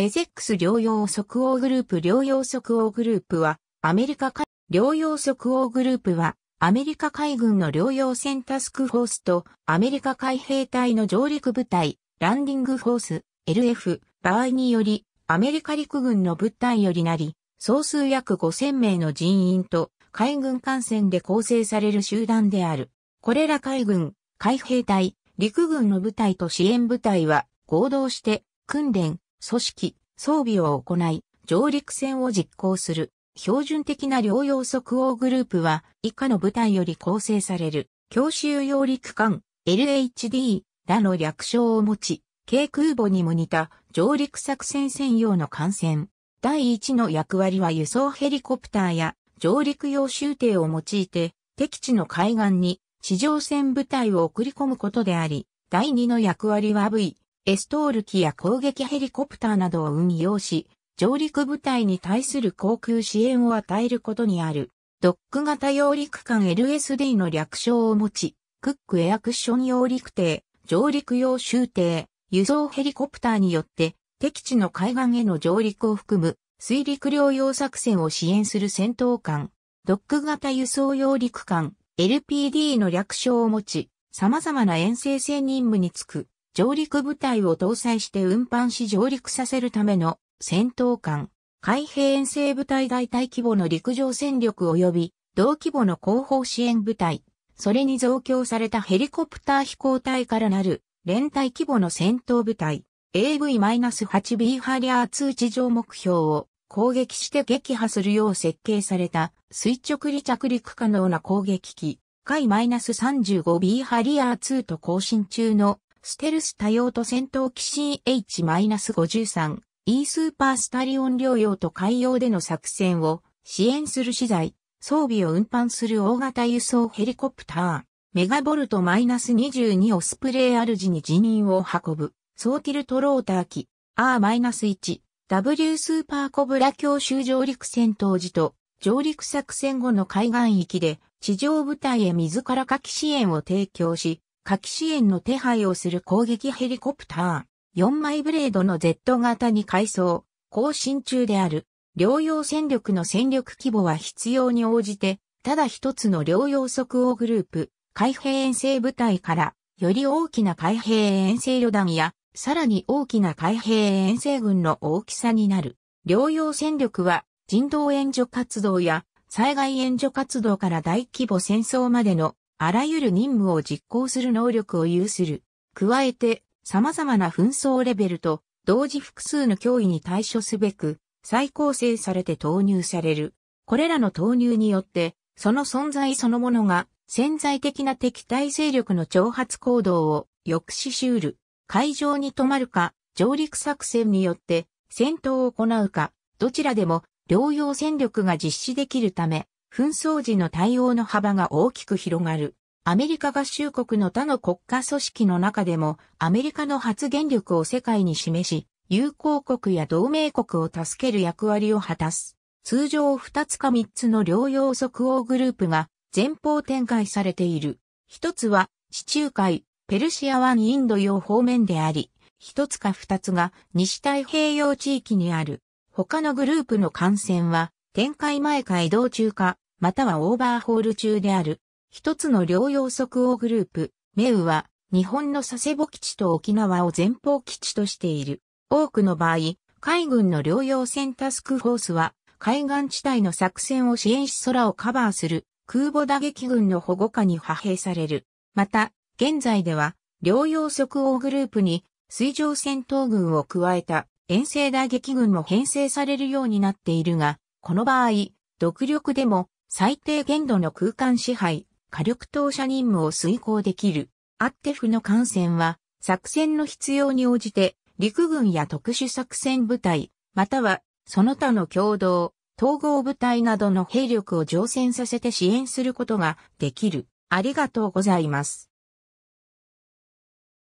エゼックス療養即応グループ療養即応グループは、アメリカ海、療養即応グループは、アメリカ海軍の療養船タスクフォースと、アメリカ海兵隊の上陸部隊、ランディングフォース、LF、場合により、アメリカ陸軍の部隊よりなり、総数約5000名の人員と、海軍艦船で構成される集団である。これら海軍、海兵隊、陸軍の部隊と支援部隊は、合同して、訓練、組織、装備を行い、上陸戦を実行する。標準的な療養即応グループは以下の部隊より構成される、強襲揚陸艦、LHD らの略称を持ち、軽空母にも似た上陸作戦専用の艦船。第一の役割は輸送ヘリコプターや上陸用集艇を用いて、敵地の海岸に地上戦部隊を送り込むことであり、第二の役割は V、エストール機や攻撃ヘリコプターなどを運用し、上陸部隊に対する航空支援を与えることにある、ドック型揚陸艦 LSD の略称を持ち、クックエアクッション揚陸艇、上陸用集艇、輸送ヘリコプターによって、敵地の海岸への上陸を含む、水陸両用作戦を支援する戦闘艦、ドック型輸送揚陸艦、LPD の略称を持ち、様々な遠征船任務につく、上陸部隊を搭載して運搬し上陸させるための戦闘艦、海兵遠征部隊大隊規模の陸上戦力及び同規模の後方支援部隊、それに増強されたヘリコプター飛行隊からなる連隊規模の戦闘部隊、AV-8B ハリアー2地上目標を攻撃して撃破するよう設計された垂直離着陸可能な攻撃機、海 -35B ハリアー2と更新中のステルス多用途戦闘機 CH-53、E スーパースタリオン両用と海洋での作戦を支援する資材、装備を運搬する大型輸送ヘリコプター、メガボルト -22 オスプレイアルジに辞任を運ぶ、総ィルトローター機、R-1、W スーパーコブラ強襲上陸戦闘時と、上陸作戦後の海岸域で地上部隊へ自ら火器支援を提供し、火器支援の手配をする攻撃ヘリコプター、4枚ブレードの Z 型に改装、更新中である。療養戦力の戦力規模は必要に応じて、ただ一つの療養即応グループ、海兵遠征部隊から、より大きな海兵遠征旅団や、さらに大きな海兵遠征軍の大きさになる。療養戦力は、人道援助活動や、災害援助活動から大規模戦争までのあらゆる任務を実行する能力を有する。加えて、様々な紛争レベルと、同時複数の脅威に対処すべく、再構成されて投入される。これらの投入によって、その存在そのものが潜在的な敵対勢力の挑発行動を抑止しうる。海上に止まるか、上陸作戦によって戦闘を行うか、どちらでも両用戦力が実施できるため、紛争時の対応の幅が大きく広がる。アメリカ合衆国の他の国家組織の中でもアメリカの発言力を世界に示し、友好国や同盟国を助ける役割を果たす。通常2つか3つの両養即応グループが前方展開されている。一つは地中海、ペルシア湾インド洋方面であり、一つか二つが西太平洋地域にある。他のグループの感染は展開前か移動中か、またはオーバーホール中である。一つの両用即応グループ、メウは、日本の佐世保基地と沖縄を前方基地としている。多くの場合、海軍の療養船タスクフォースは、海岸地帯の作戦を支援し空をカバーする空母打撃群の保護下に派兵される。また、現在では、療養即応グループに水上戦闘群を加えた遠征打撃群も編成されるようになっているが、この場合、独力でも最低限度の空間支配、火力投射任務を遂行できる。アッテフの艦船は、作戦の必要に応じて、陸軍や特殊作戦部隊、または、その他の共同、統合部隊などの兵力を乗船させて支援することができる。ありがとうございます。